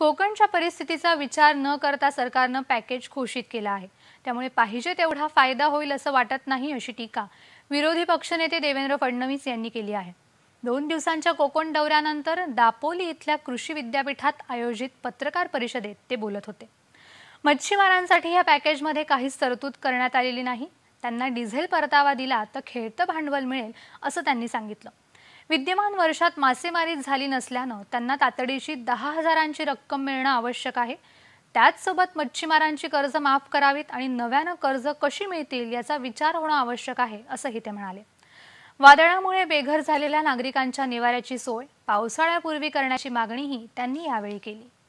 कोकणच्या परिस्थितीचा विचार न करता सरकारनं पॅकेज घोषित केलं आहे त्यामुळे पाहिजे तेवढा फायदा होईल असं वाटत नाही अशी टीका विरोधी पक्षनेते देवेंद्र फडणवीस यांनी केली आहे दोन दिवसांच्या कोकण दौऱ्यानंतर दापोली इथल्या कृषी विद्यापीठात आयोजित पत्रकार परिषदेत ते बोलत होते मच्छीमारांसाठी या पॅकेजमध्ये काहीच तरतूद करण्यात आलेली नाही त्यांना डिझेल परतावा दिला तर खेळतं भांडवल मिळेल असं त्यांनी सांगितलं विद्यमान वर्षात मासेमारी झाली नसल्यानं त्यांना तातडीची दहा हजारांची रक्कम मिळणं आवश्यक आहे त्याचसोबत मच्छीमारांची कर्ज माफ करावीत आणि नव्यानं कर्ज कशी मिळतील याचा विचार होणं आवश्यक आहे असंही ते म्हणाले वादळामुळे बेघर झालेल्या नागरिकांच्या निवाऱ्याची सोय पावसाळ्यापूर्वी करण्याची मागणीही त्यांनी यावेळी केली